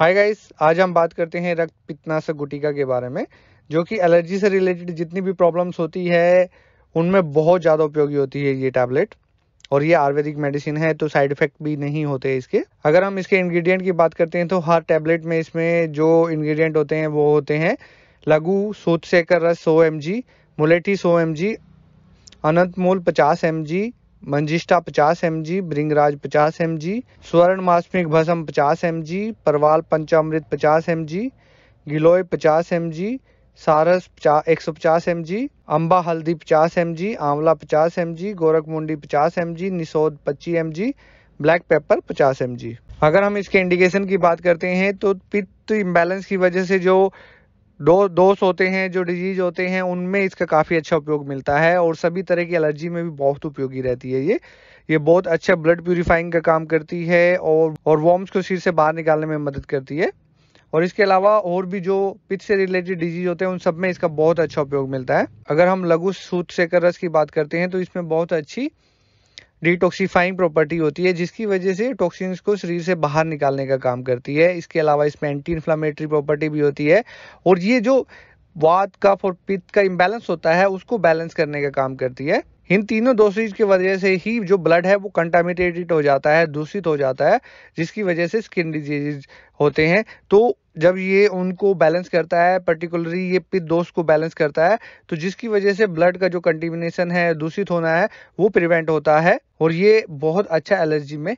hi guys आज हम बात करते हैं रक्त पित्तनाशक गुटिका के बारे में जो कि एलर्जी से रिलेटेड जितनी भी प्रॉब्लम्स होती है उनमें बहुत ज़्यादा उपयोगी होती है ये टैबलेट और ये आयुर्वेदिक मेडिसिन है तो साइड इफेक्ट भी नहीं होते इसके अगर हम इसके इंग्रेडिएंट की बात करते हैं तो हर टैबलेट में इसमें जो इंग्रेडिएंट होते हैं वो होते हैं लघु सोत सेकर रस सौ एम जी मुलेटी सौ एम जी अनंत मूल पचास एम जी मंजिष्ठा 50 एम जी ब्रिंगराज 50 एम जी स्वर्ण मास्मिक भसम 50 एम जी परवाल पंचामृत 50 एम जी गिलोय 50 एम जी सारस एक सौ पचास एम जी अम्बा हल्दी 50 एम जी आंवला 50 एम जी गोरखमुंडी 50 एम जी निशोद पच्चीस M G black pepper 50 M G अगर हम इसके इंडिकेशन की बात करते हैं तो पित्त इम्बेलेंस की वजह से जो दो दोष होते हैं जो डिजीज होते हैं उनमें इसका काफ़ी अच्छा उपयोग मिलता है और सभी तरह की एलर्जी में भी बहुत उपयोगी रहती है ये ये बहुत अच्छा ब्लड प्यूरिफाइंग का काम करती है और और वॉम्स को सिर से बाहर निकालने में मदद करती है और इसके अलावा और भी जो पिच से रिलेटेड डिजीज होते हैं उन सब में इसका बहुत अच्छा उपयोग मिलता है अगर हम लघु सूत शेखर रस की बात करते हैं तो इसमें बहुत अच्छी डिटॉक्सीफाइंग प्रॉपर्टी होती है जिसकी वजह से टॉक्सिन को शरीर से बाहर निकालने का काम करती है इसके अलावा इसमें एंटी इन्फ्लामेटरी प्रॉपर्टी भी होती है और ये जो वात का और पित्त का इम्बेलेंस होता है उसको बैलेंस करने का काम करती है इन तीनों डोसेज की वजह से ही जो ब्लड है वो कंटामिनेटेड हो जाता है दूषित हो जाता है जिसकी वजह से स्किन डिजीज होते हैं तो जब ये उनको बैलेंस करता है पर्टिकुलरली ये पित्त दोष को बैलेंस करता है तो जिसकी वजह से ब्लड का जो कंटिमिनेशन है दूषित होना है वो प्रिवेंट होता है और ये बहुत अच्छा एलर्जी में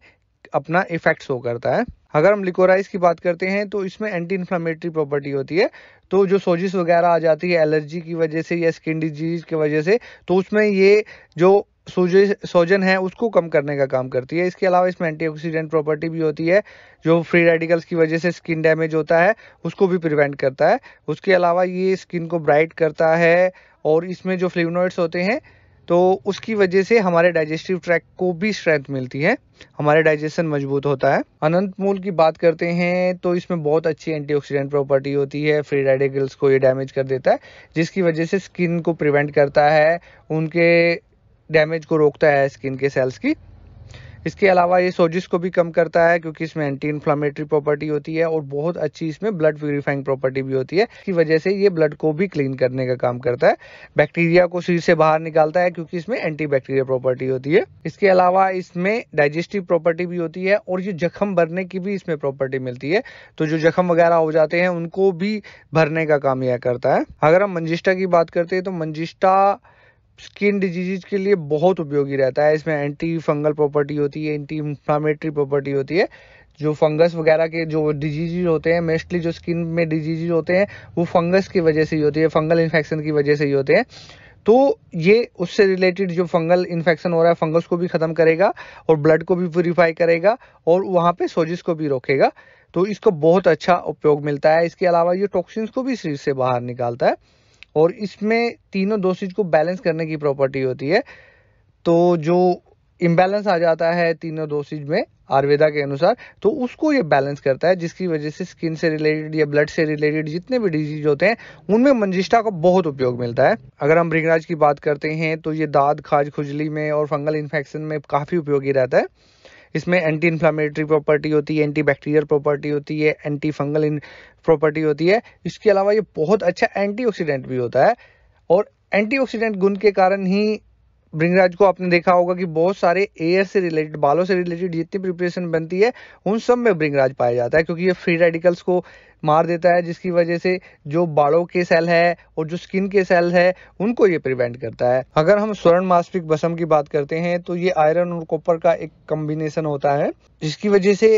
अपना इफेक्ट शो करता है अगर हम लिकोराइस की बात करते हैं तो इसमें एंटी इन्फ्लामेटरी प्रॉपर्टी होती है तो जो सोजिस वगैरह आ जाती है एलर्जी की वजह से या स्किन डिजीज की वजह से तो उसमें ये जो सोजन है उसको कम करने का काम करती है इसके अलावा इसमें एंटीऑक्सीडेंट प्रॉपर्टी भी होती है जो फ्री रेडिकल्स की वजह से स्किन डैमेज होता है उसको भी प्रिवेंट करता है उसके अलावा ये स्किन को ब्राइट करता है और इसमें जो फ्लेवनॉइड्स होते हैं तो उसकी वजह से हमारे डाइजेस्टिव ट्रैक को भी स्ट्रेंथ मिलती है हमारे डाइजेशन मजबूत होता है अनंत मूल की बात करते हैं तो इसमें बहुत अच्छी एंटीऑक्सीडेंट प्रॉपर्टी होती है फ्री रेडिकल्स को ये डैमेज कर देता है जिसकी वजह से स्किन को प्रिवेंट करता है उनके डैमेज को रोकता है स्किन के सेल्स की इसके अलावा ये सोजिस को भी कम करता है क्योंकि इसमें एंटी इन्फ्लामेटरी प्रॉपर्टी होती है और बहुत अच्छी इसमें ब्लड प्यूरिफाइंग प्रॉपर्टी भी होती है इसकी वजह से ये ब्लड को भी क्लीन करने का काम करता है बैक्टीरिया को शरीर से बाहर निकालता है क्योंकि इसमें एंटी बैक्टीरिया प्रॉपर्टी होती है इसके अलावा इसमें डाइजेस्टिव प्रॉपर्टी भी होती है और ये जख्म भरने की भी इसमें प्रॉपर्टी मिलती है तो जो जख्म वगैरह हो जाते हैं उनको भी भरने का काम यह करता है अगर हम मंजिस्टा की बात करते हैं तो मंजिस्टा स्किन डिजीज के लिए बहुत उपयोगी रहता है इसमें एंटी फंगल प्रॉपर्टी होती है एंटी इंफ्लामेटरी प्रॉपर्टी होती है जो फंगस वगैरह के जो डिजीज होते हैं मेस्टली जो स्किन में डिजीज होते हैं वो फंगस की वजह से ही होती है फंगल इन्फेक्शन की वजह से ही होते हैं तो ये उससे रिलेटेड जो फंगल इन्फेक्शन हो रहा है फंगस को भी ख़त्म करेगा और ब्लड को भी प्योरीफाई करेगा और वहाँ पे सोजिस को भी रोकेगा तो इसको बहुत अच्छा उपयोग मिलता है इसके अलावा ये टॉक्सिन्स को भी शरीर से बाहर निकालता है और इसमें तीनों डोसेज को बैलेंस करने की प्रॉपर्टी होती है तो जो इम्बैलेंस आ जाता है तीनों डोसेज में आयुर्वेदा के अनुसार तो उसको ये बैलेंस करता है जिसकी वजह से स्किन से रिलेटेड या ब्लड से रिलेटेड जितने भी डिजीज होते हैं उनमें मंजिष्ठा का बहुत उपयोग मिलता है अगर हम भृंगराज की बात करते हैं तो ये दाद खाज खुजली में और फंगल इन्फेक्शन में काफ़ी उपयोगी रहता है इसमें एंटी इन्फ्लामेटरी प्रॉपर्टी होती है एंटी बैक्टीरियल प्रॉपर्टी होती है एंटी फंगल प्रॉपर्टी होती है इसके अलावा ये बहुत अच्छा एंटीऑक्सीडेंट भी होता है और एंटीऑक्सीडेंट गुण के कारण ही ब्रिंगराज को आपने देखा होगा कि बहुत सारे एयर से रिलेटेड बालों से रिलेटेड जितनी प्रिपरेशन बनती है उन सब में ब्रिंगराज पाया जाता है क्योंकि ये फ्री रेडिकल्स को मार देता है जिसकी वजह से जो बालों के सेल है और जो स्किन के सेल है उनको ये प्रिवेंट करता है अगर हम स्वर्ण मास्पिक बसम की बात करते हैं तो ये आयरन और कॉपर का एक कॉम्बिनेशन होता है जिसकी वजह से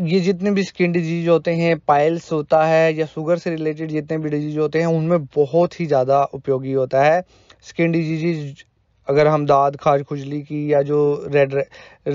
ये जितने भी स्किन डिजीज होते हैं पाइल्स होता है या शुगर से रिलेटेड जितने भी डिजीज होते हैं उनमें बहुत ही ज़्यादा उपयोगी होता है स्किन डिजीज अगर हम दाद खाज खुजली की या जो रेड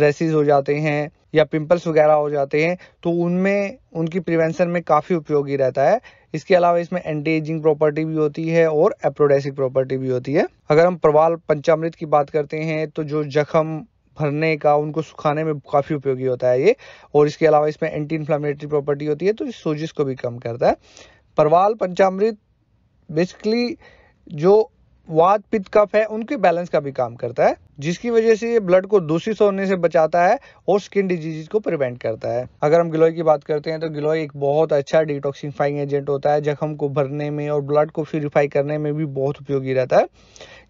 रेसिस हो जाते हैं या पिंपल्स वगैरह हो जाते हैं तो उनमें उनकी प्रिवेंशन में काफ़ी उपयोगी रहता है इसके अलावा इसमें एंटी एजिंग प्रॉपर्टी भी होती है और एप्रोडेसिक प्रॉपर्टी भी होती है अगर हम प्रवाल पंचामृत की बात करते हैं तो जो जख्म भरने का उनको सुखाने में काफ़ी उपयोगी होता है ये और इसके अलावा इसमें एंटी इन्फ्लामेटरी प्रॉपर्टी होती है तो सोजिस को भी कम करता है परवाल पंचामृत बेसिकली जो वात पित्त कफ है उनके बैलेंस का भी काम करता है जिसकी वजह से ये ब्लड को दूषित होने से बचाता है और स्किन डिजीज को प्रिवेंट करता है अगर हम गिलोय की बात करते हैं तो गिलोय एक बहुत अच्छा डिटॉक्सिफाइंग एजेंट होता है जख्म को भरने में और ब्लड को प्यूरिफाई करने में भी बहुत उपयोगी रहता है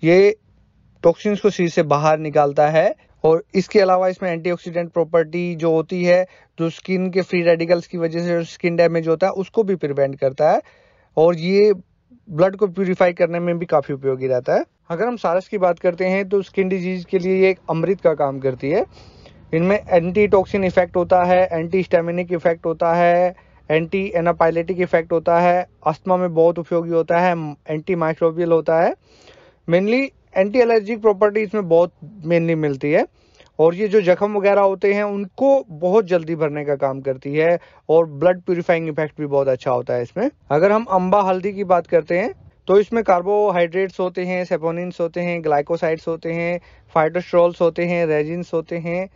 ये टॉक्सिन्स को शरीर से बाहर निकालता है और इसके अलावा इसमें एंटीऑक्सीडेंट प्रॉपर्टी जो होती है जो स्किन के फ्री रेडिकल्स की वजह से स्किन डैमेज होता है उसको भी प्रिवेंट करता है और ये ब्लड को प्यूरिफाई करने में भी काफ़ी उपयोगी रहता है अगर हम सारस की बात करते हैं तो स्किन डिजीज़ के लिए ये एक अमृत का काम करती है इनमें एंटी टॉक्सिन इफेक्ट होता है एंटी स्टेमिनिक इफेक्ट होता है एंटी एनापाइलेटिक इफेक्ट होता है अस्थमा में बहुत उपयोगी होता है एंटी माइक्रोबियल होता है मेनली एंटी एलर्जिक प्रॉपर्टी इसमें बहुत मेनली मिलती है और ये जो जख्म वगैरह होते हैं उनको बहुत जल्दी भरने का काम करती है और ब्लड प्यूरिफाइंग इफेक्ट भी बहुत अच्छा होता है इसमें अगर हम अम्बा हल्दी की बात करते हैं तो इसमें कार्बोहाइड्रेट्स होते हैं सेपोनिन्स होते हैं ग्लाइकोसाइड्स होते हैं फाइटोस्ट्रोल्स होते हैं रेजिन्स होते हैं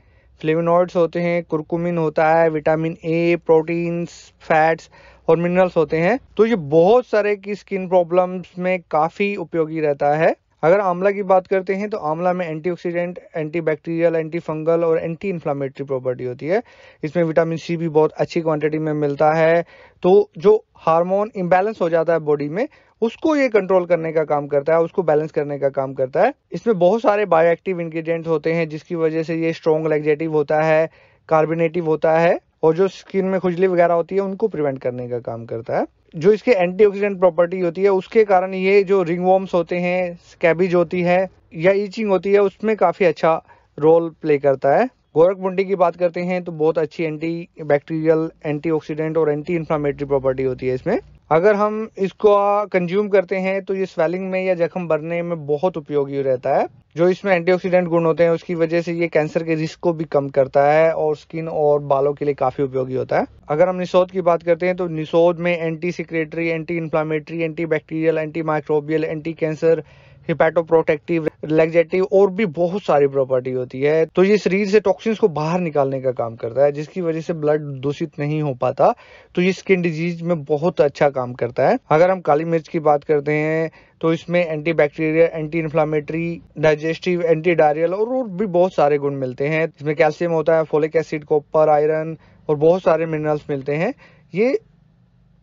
फ्लेविनॉइड्स होते हैं कुरकुमिन होता है विटामिन ए प्रोटीन्स फैट्स और मिनरल्स होते हैं तो ये बहुत सारे की स्किन प्रॉब्लम्स में काफ़ी उपयोगी रहता है अगर आंवला की बात करते हैं तो आंवला में एंटीऑक्सीडेंट एंटीबैक्टीरियल एंटीफंगल और एंटी इन्फ्लामेटरी प्रॉपर्टी होती है इसमें विटामिन सी भी बहुत अच्छी क्वांटिटी में मिलता है तो जो हार्मोन इंबैलेंस हो जाता है बॉडी में उसको ये कंट्रोल करने का काम करता है उसको बैलेंस करने का काम करता है इसमें बहुत सारे बायोएक्टिव इन्ग्रीडियंट होते हैं जिसकी वजह से ये स्ट्रॉन्ग लेग्जेटिव होता है कार्बोनेटिव होता है और जो स्किन में खुजली वगैरह होती है उनको प्रिवेंट करने का काम करता है जो इसके एंटीऑक्सीडेंट प्रॉपर्टी होती है उसके कारण ये जो रिंगवॉर्म्स होते हैं स्कैबिज होती है या ईचिंग होती है उसमें काफ़ी अच्छा रोल प्ले करता है गोरख की बात करते हैं तो बहुत अच्छी एंटी बैक्टीरियल एंटीऑक्सीडेंट और एंटी इन्फ्लामेटरी प्रॉपर्टी होती है इसमें अगर हम इसको कंज्यूम करते हैं तो ये स्वेलिंग में या जख्म भरने में बहुत उपयोगी रहता है जो इसमें एंटीऑक्सीडेंट गुण होते हैं उसकी वजह से ये कैंसर के रिस्क को भी कम करता है और स्किन और बालों के लिए काफी उपयोगी होता है अगर हम निशोध की बात करते हैं तो निशोध में anti secretory anti inflammatory anti bacterial anti microbial anti cancer hepatoprotective relaxative और भी बहुत सारी प्रॉपर्टी होती है तो ये शरीर से टॉक्सिन्स को बाहर निकालने का काम करता है जिसकी वजह से ब्लड दूषित नहीं हो पाता तो ये स्किन डिजीज में बहुत अच्छा काम करता है अगर हम काली मिर्च की बात करते हैं तो इसमें anti bacteria anti inflammatory digestive anti diarrhoeal और, और भी बहुत सारे गुण मिलते हैं इसमें कैल्शियम होता है फोलिक एसिड कॉपर आयरन और बहुत सारे मिनरल्स मिलते हैं ये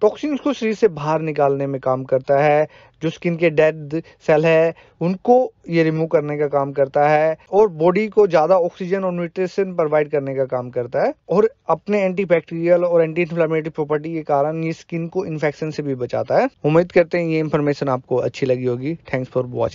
टॉक्सिन्स को शरीर से बाहर निकालने में काम करता है जो स्किन के डेड सेल है उनको ये रिमूव करने का काम करता है और बॉडी को ज़्यादा ऑक्सीजन और न्यूट्रिशन प्रोवाइड करने का काम करता है और अपने एंटी बैक्टीरियल और एंटी इन्फ्लामेटरी प्रॉपर्टी के कारण ये स्किन को इन्फेक्शन से भी बचाता है उम्मीद करते हैं ये इन्फॉर्मेशन आपको अच्छी लगी होगी थैंक्स फॉर वॉचिंग